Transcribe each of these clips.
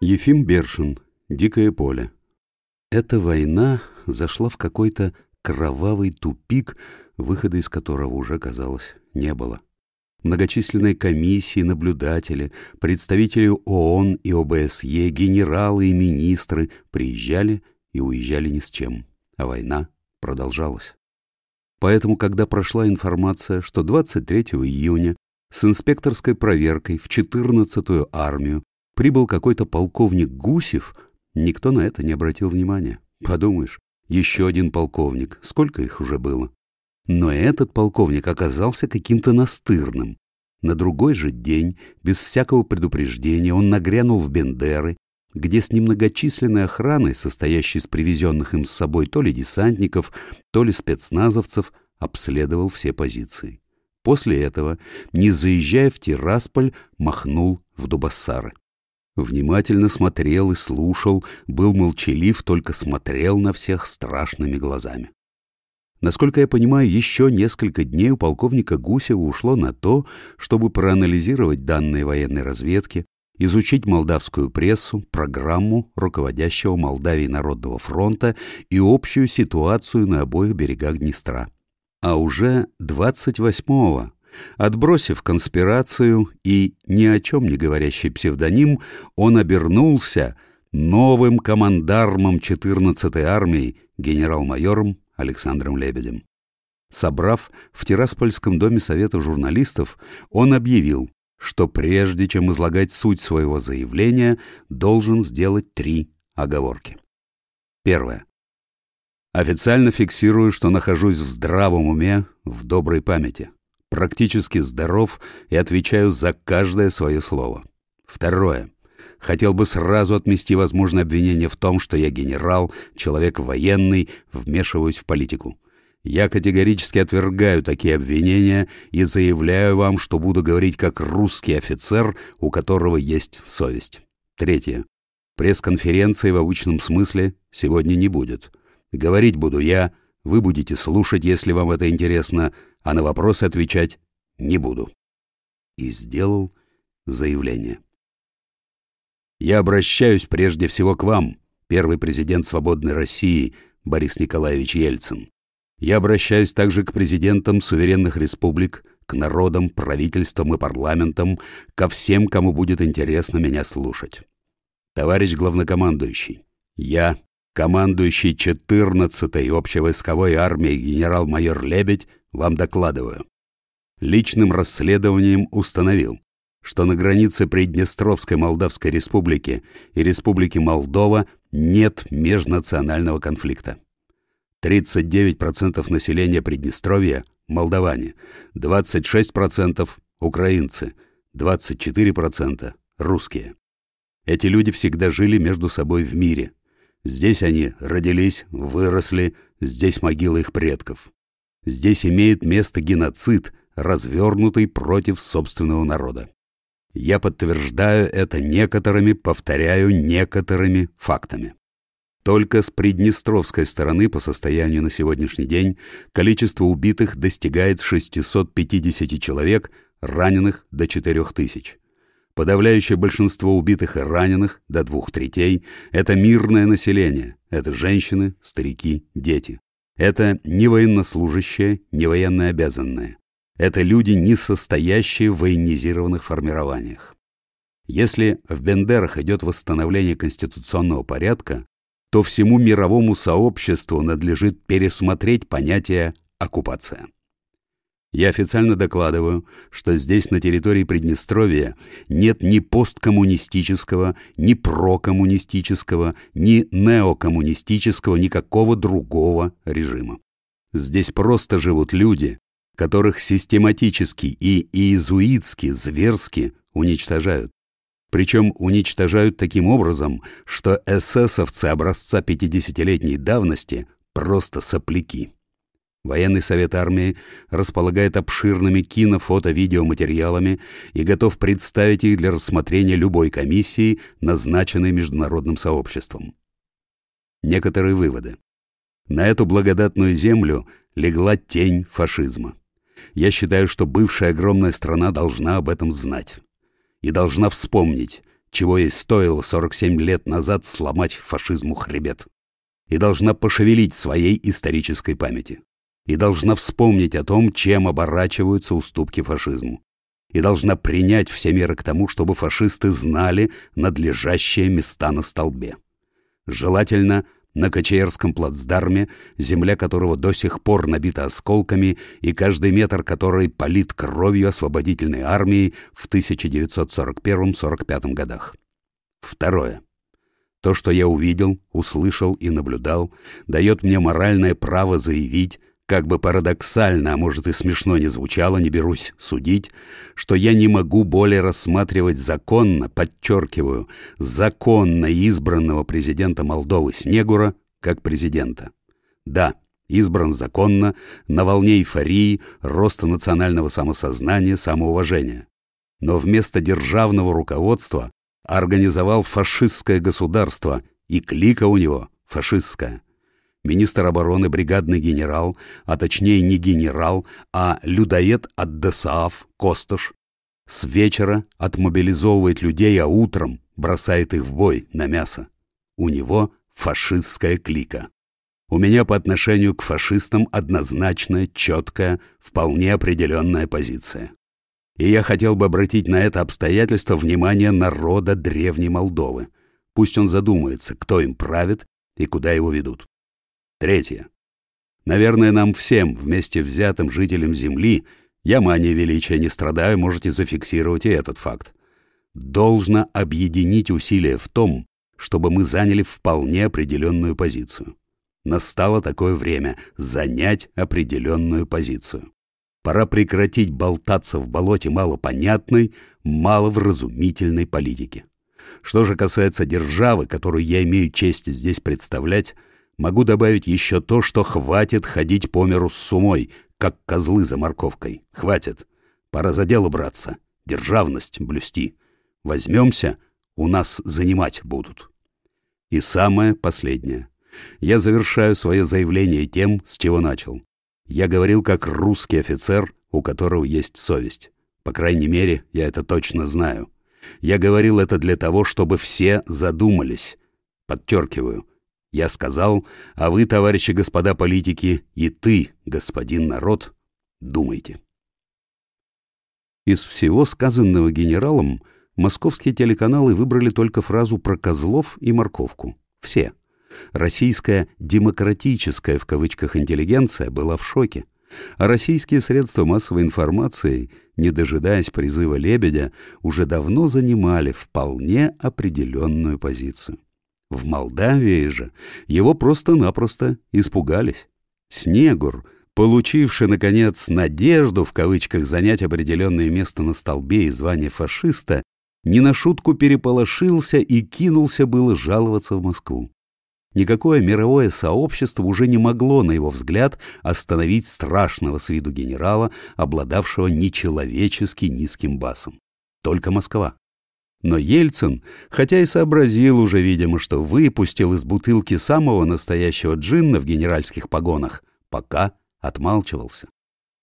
Ефим Бершин. Дикое поле. Эта война зашла в какой-то кровавый тупик, выхода из которого уже, казалось, не было. Многочисленные комиссии, наблюдатели, представители ООН и ОБСЕ, генералы и министры приезжали и уезжали ни с чем, а война продолжалась. Поэтому, когда прошла информация, что 23 июня с инспекторской проверкой в 14-ю армию прибыл какой-то полковник Гусев, никто на это не обратил внимания. Подумаешь, еще один полковник, сколько их уже было. Но этот полковник оказался каким-то настырным. На другой же день, без всякого предупреждения, он нагрянул в Бендеры, где с немногочисленной охраной, состоящей из привезенных им с собой то ли десантников, то ли спецназовцев, обследовал все позиции. После этого, не заезжая в Тирасполь, махнул в Дубассары. Внимательно смотрел и слушал, был молчалив, только смотрел на всех страшными глазами. Насколько я понимаю, еще несколько дней у полковника Гусева ушло на то, чтобы проанализировать данные военной разведки, изучить молдавскую прессу, программу руководящего Молдавии Народного фронта и общую ситуацию на обоих берегах Днестра. А уже 28-го Отбросив конспирацию и ни о чем не говорящий псевдоним, он обернулся новым командармом 14-й армии генерал-майором Александром Лебедем. Собрав в Тираспольском доме Совета журналистов, он объявил, что прежде чем излагать суть своего заявления, должен сделать три оговорки. Первое. Официально фиксирую, что нахожусь в здравом уме, в доброй памяти практически здоров и отвечаю за каждое свое слово. Второе. Хотел бы сразу отмести возможное обвинение в том, что я генерал, человек военный, вмешиваюсь в политику. Я категорически отвергаю такие обвинения и заявляю вам, что буду говорить как русский офицер, у которого есть совесть. Третье. Пресс-конференции в обычном смысле сегодня не будет. Говорить буду я, вы будете слушать, если вам это интересно, а на вопросы отвечать не буду. И сделал заявление. Я обращаюсь прежде всего к вам, первый президент свободной России Борис Николаевич Ельцин. Я обращаюсь также к президентам суверенных республик, к народам, правительствам и парламентам, ко всем, кому будет интересно меня слушать. Товарищ главнокомандующий, я, командующий 14-й общевойсковой армией генерал-майор Лебедь, вам докладываю. Личным расследованием установил, что на границе Приднестровской Молдавской Республики и Республики Молдова нет межнационального конфликта. 39% населения Приднестровья – молдаване, 26% – украинцы, 24% – русские. Эти люди всегда жили между собой в мире. Здесь они родились, выросли, здесь могила их предков. Здесь имеет место геноцид, развернутый против собственного народа. Я подтверждаю это некоторыми, повторяю, некоторыми фактами. Только с приднестровской стороны по состоянию на сегодняшний день количество убитых достигает 650 человек, раненых до 4000. Подавляющее большинство убитых и раненых, до двух третей, это мирное население, это женщины, старики, дети. Это не военнослужащие, не военно обязанные. Это люди, не состоящие в военизированных формированиях. Если в Бендерах идет восстановление конституционного порядка, то всему мировому сообществу надлежит пересмотреть понятие «оккупация». Я официально докладываю, что здесь, на территории Приднестровья, нет ни посткоммунистического, ни прокоммунистического, ни неокоммунистического, никакого другого режима. Здесь просто живут люди, которых систематически и иезуитски, зверски уничтожают. Причем уничтожают таким образом, что эсэсовцы образца 50-летней давности просто сопляки. Военный совет армии располагает обширными кино, фото, видеоматериалами и готов представить их для рассмотрения любой комиссии, назначенной международным сообществом. Некоторые выводы. На эту благодатную землю легла тень фашизма. Я считаю, что бывшая огромная страна должна об этом знать. И должна вспомнить, чего ей стоило 47 лет назад сломать фашизму хребет. И должна пошевелить своей исторической памяти и должна вспомнить о том, чем оборачиваются уступки фашизму, и должна принять все меры к тому, чтобы фашисты знали надлежащие места на столбе. Желательно на Качаерском плацдарме, земля которого до сих пор набита осколками, и каждый метр которой полит кровью освободительной армии в 1941-45 годах. Второе. То, что я увидел, услышал и наблюдал, дает мне моральное право заявить, как бы парадоксально, а может и смешно не звучало, не берусь судить, что я не могу более рассматривать законно, подчеркиваю, законно избранного президента Молдовы Снегура как президента. Да, избран законно, на волне эйфории, роста национального самосознания, самоуважения. Но вместо державного руководства организовал фашистское государство, и клика у него фашистская министр обороны, бригадный генерал, а точнее не генерал, а людоед от ДСААФ Костыш, с вечера отмобилизовывает людей, а утром бросает их в бой на мясо. У него фашистская клика. У меня по отношению к фашистам однозначная, четкая, вполне определенная позиция. И я хотел бы обратить на это обстоятельство внимание народа Древней Молдовы. Пусть он задумается, кто им правит и куда его ведут. Третье. Наверное, нам всем, вместе взятым жителям Земли, я мания величия не страдаю, можете зафиксировать и этот факт. Должно объединить усилия в том, чтобы мы заняли вполне определенную позицию. Настало такое время занять определенную позицию. Пора прекратить болтаться в болоте малопонятной, маловразумительной политики. Что же касается державы, которую я имею честь здесь представлять, Могу добавить еще то, что хватит ходить по миру с сумой, как козлы за морковкой. Хватит. Пора за дело браться, державность блюсти. Возьмемся, у нас занимать будут. И самое последнее. Я завершаю свое заявление тем, с чего начал. Я говорил как русский офицер, у которого есть совесть. По крайней мере, я это точно знаю. Я говорил это для того, чтобы все задумались. Подчеркиваю — я сказал, а вы, товарищи господа политики, и ты, господин народ, думайте. Из всего сказанного генералом московские телеканалы выбрали только фразу про козлов и морковку. Все. Российская «демократическая» в кавычках интеллигенция была в шоке. А российские средства массовой информации, не дожидаясь призыва «Лебедя», уже давно занимали вполне определенную позицию. В Молдавии же его просто-напросто испугались. Снегур, получивший, наконец, «надежду» в кавычках занять определенное место на столбе и звание фашиста, не на шутку переполошился и кинулся было жаловаться в Москву. Никакое мировое сообщество уже не могло, на его взгляд, остановить страшного с виду генерала, обладавшего нечеловечески низким басом. Только Москва. Но Ельцин, хотя и сообразил уже, видимо, что выпустил из бутылки самого настоящего джинна в генеральских погонах, пока отмалчивался.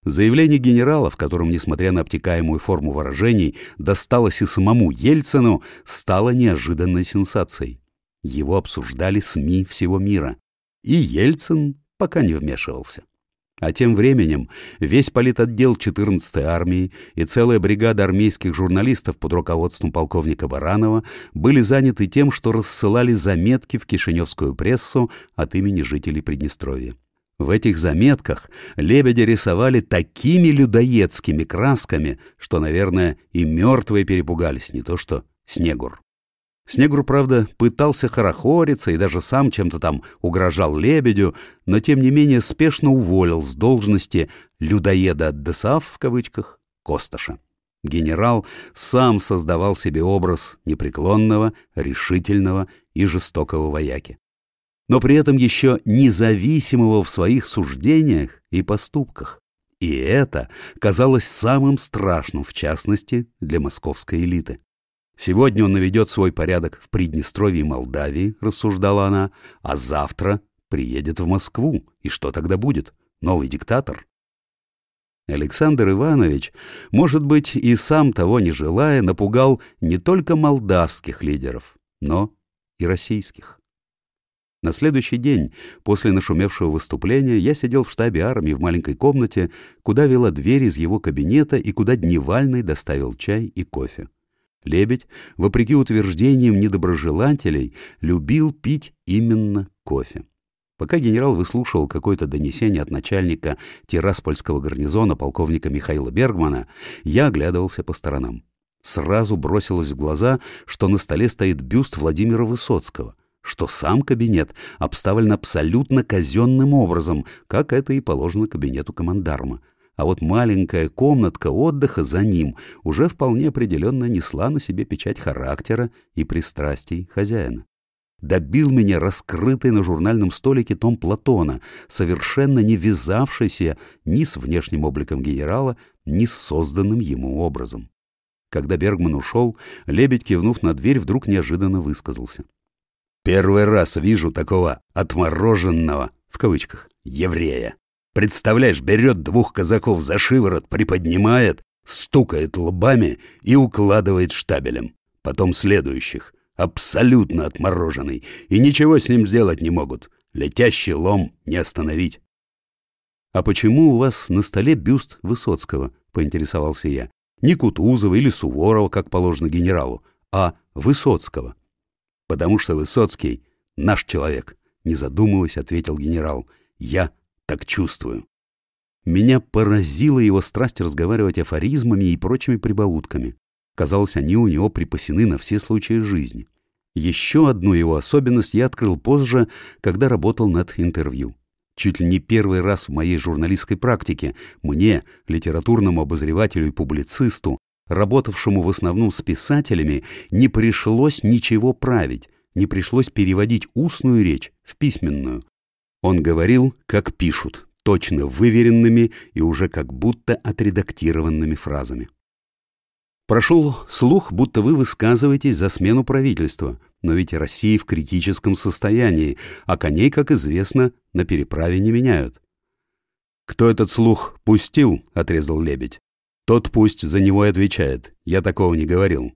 Заявление генерала, в котором, несмотря на обтекаемую форму выражений, досталось и самому Ельцину, стало неожиданной сенсацией. Его обсуждали СМИ всего мира. И Ельцин пока не вмешивался. А тем временем весь политотдел 14-й армии и целая бригада армейских журналистов под руководством полковника Баранова были заняты тем, что рассылали заметки в кишиневскую прессу от имени жителей Приднестровья. В этих заметках Лебеди рисовали такими людоедскими красками, что, наверное, и мертвые перепугались, не то что снегур. Снегур, правда, пытался хорохориться и даже сам чем-то там угрожал лебедю, но тем не менее спешно уволил с должности «людоеда Десав в кавычках Косташа. Генерал сам создавал себе образ непреклонного, решительного и жестокого вояки. Но при этом еще независимого в своих суждениях и поступках. И это казалось самым страшным, в частности, для московской элиты. Сегодня он наведет свой порядок в Приднестровье и Молдавии, рассуждала она, а завтра приедет в Москву. И что тогда будет? Новый диктатор? Александр Иванович, может быть, и сам того не желая, напугал не только молдавских лидеров, но и российских. На следующий день после нашумевшего выступления я сидел в штабе армии в маленькой комнате, куда вела дверь из его кабинета и куда Дневальный доставил чай и кофе. Лебедь, вопреки утверждениям недоброжелателей, любил пить именно кофе. Пока генерал выслушивал какое-то донесение от начальника Тираспольского гарнизона полковника Михаила Бергмана, я оглядывался по сторонам. Сразу бросилось в глаза, что на столе стоит бюст Владимира Высоцкого, что сам кабинет обставлен абсолютно казенным образом, как это и положено кабинету командарма — а вот маленькая комнатка отдыха за ним уже вполне определенно несла на себе печать характера и пристрастий хозяина. Добил меня раскрытый на журнальном столике том Платона, совершенно не вязавшийся ни с внешним обликом генерала, ни с созданным ему образом. Когда Бергман ушел, лебедь, кивнув на дверь, вдруг неожиданно высказался. «Первый раз вижу такого отмороженного, в кавычках, еврея». Представляешь, берет двух казаков за шиворот, приподнимает, стукает лбами и укладывает штабелем. Потом следующих. Абсолютно отмороженный. И ничего с ним сделать не могут. Летящий лом не остановить. «А почему у вас на столе бюст Высоцкого?» — поинтересовался я. «Не Кутузова или Суворова, как положено генералу, а Высоцкого». «Потому что Высоцкий — наш человек», — не задумываясь, ответил генерал. «Я так чувствую. Меня поразила его страсть разговаривать афоризмами и прочими прибаутками. Казалось, они у него припасены на все случаи жизни. Еще одну его особенность я открыл позже, когда работал над интервью. Чуть ли не первый раз в моей журналистской практике мне, литературному обозревателю и публицисту, работавшему в основном с писателями, не пришлось ничего править, не пришлось переводить устную речь в письменную. Он говорил, как пишут, точно выверенными и уже как будто отредактированными фразами. Прошел слух, будто вы высказываетесь за смену правительства, но ведь Россия в критическом состоянии, а коней, как известно, на переправе не меняют. «Кто этот слух пустил?» — отрезал лебедь. «Тот пусть за него и отвечает. Я такого не говорил.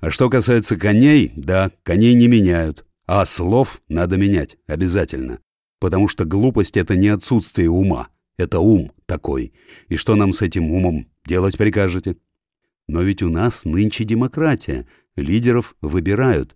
А что касается коней, да, коней не меняют, а слов надо менять обязательно потому что глупость — это не отсутствие ума, это ум такой. И что нам с этим умом делать прикажете? Но ведь у нас нынче демократия, лидеров выбирают.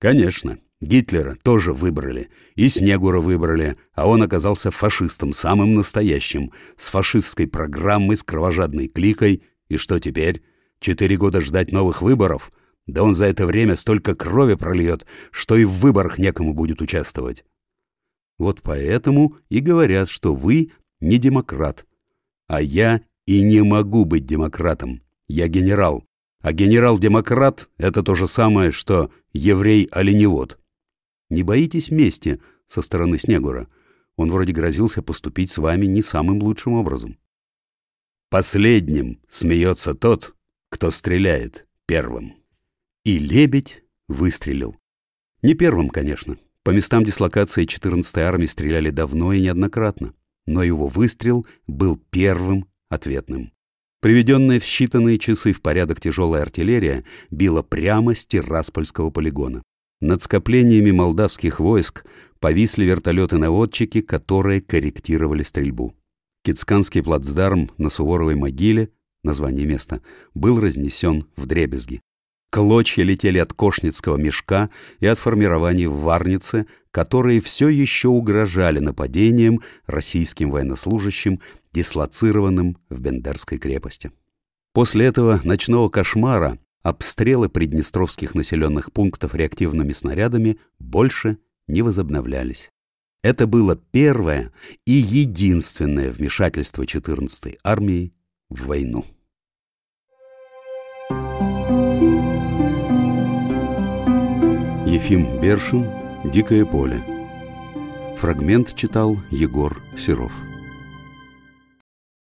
Конечно, Гитлера тоже выбрали, и Снегура выбрали, а он оказался фашистом, самым настоящим, с фашистской программой, с кровожадной кликой. И что теперь? Четыре года ждать новых выборов? Да он за это время столько крови прольет, что и в выборах некому будет участвовать. Вот поэтому и говорят, что вы не демократ. А я и не могу быть демократом. Я генерал. А генерал-демократ — это то же самое, что еврей-оленевод. А не боитесь мести со стороны Снегура. Он вроде грозился поступить с вами не самым лучшим образом. Последним смеется тот, кто стреляет первым. И лебедь выстрелил. Не первым, конечно. По местам дислокации 14-й армии стреляли давно и неоднократно, но его выстрел был первым ответным. Приведенная в считанные часы в порядок тяжелая артиллерия била прямо с терраспольского полигона. Над скоплениями молдавских войск повисли вертолеты-наводчики, которые корректировали стрельбу. Кицканский плацдарм на Суворовой могиле, название места, был разнесен в дребезги. Клочья летели от кошницкого мешка и от формирований в Варнице, которые все еще угрожали нападением российским военнослужащим, дислоцированным в Бендерской крепости. После этого ночного кошмара обстрелы приднестровских населенных пунктов реактивными снарядами больше не возобновлялись. Это было первое и единственное вмешательство 14-й армии в войну. Ефим Бершин «Дикое поле». Фрагмент читал Егор Серов.